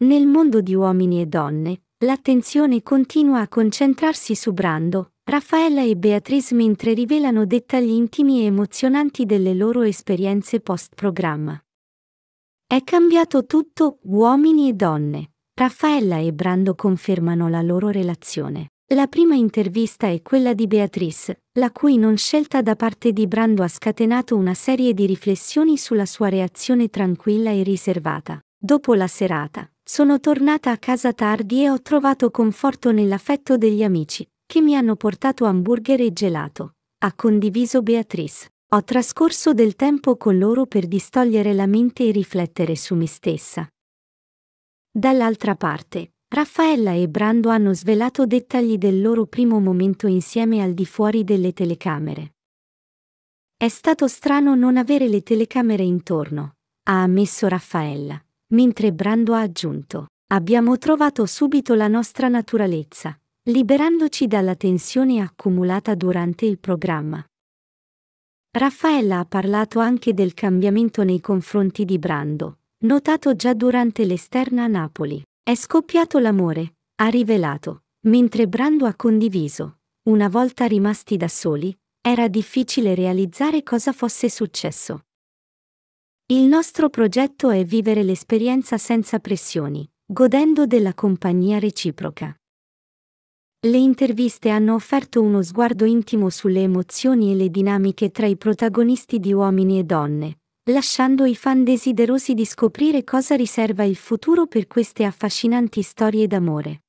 Nel mondo di uomini e donne, l'attenzione continua a concentrarsi su Brando, Raffaella e Beatrice mentre rivelano dettagli intimi e emozionanti delle loro esperienze post-programma. È cambiato tutto, uomini e donne. Raffaella e Brando confermano la loro relazione. La prima intervista è quella di Beatrice, la cui non scelta da parte di Brando ha scatenato una serie di riflessioni sulla sua reazione tranquilla e riservata. Dopo la serata, sono tornata a casa tardi e ho trovato conforto nell'affetto degli amici, che mi hanno portato hamburger e gelato. Ha condiviso Beatrice. Ho trascorso del tempo con loro per distogliere la mente e riflettere su me stessa. Dall'altra parte, Raffaella e Brando hanno svelato dettagli del loro primo momento insieme al di fuori delle telecamere. È stato strano non avere le telecamere intorno, ha ammesso Raffaella mentre Brando ha aggiunto, abbiamo trovato subito la nostra naturalezza, liberandoci dalla tensione accumulata durante il programma. Raffaella ha parlato anche del cambiamento nei confronti di Brando, notato già durante l'esterna a Napoli. È scoppiato l'amore, ha rivelato, mentre Brando ha condiviso. Una volta rimasti da soli, era difficile realizzare cosa fosse successo. Il nostro progetto è vivere l'esperienza senza pressioni, godendo della compagnia reciproca. Le interviste hanno offerto uno sguardo intimo sulle emozioni e le dinamiche tra i protagonisti di uomini e donne, lasciando i fan desiderosi di scoprire cosa riserva il futuro per queste affascinanti storie d'amore.